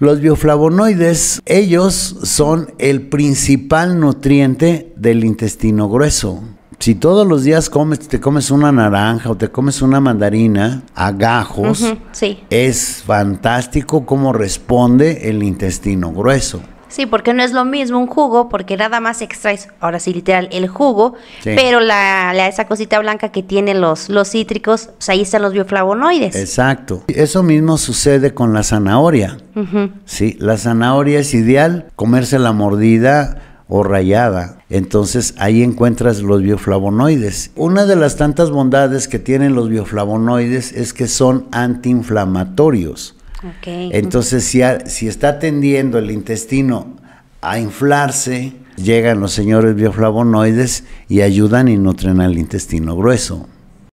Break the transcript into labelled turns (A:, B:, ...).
A: Los bioflavonoides, ellos son el principal nutriente del intestino grueso. Si todos los días comes, te comes una naranja o te comes una mandarina a gajos, es fantástico cómo responde el intestino grueso.
B: Sí, porque no es lo mismo un jugo, porque nada más extraes, ahora sí, literal, el jugo, pero la, esa cosita blanca que tiene los, los cítricos, pues ahí están los bioflavonoides.
A: Exacto. Eso mismo sucede con la zanahoria. Sí, la zanahoria es ideal comerse la mordida o rayada. Entonces ahí encuentras los bioflavonoides. Una de las tantas bondades que tienen los bioflavonoides es que son antiinflamatorios. Entonces, si, si está tendiendo el intestino a inflarse, llegan los señores bioflavonoides y ayudan y nutren al intestino grueso.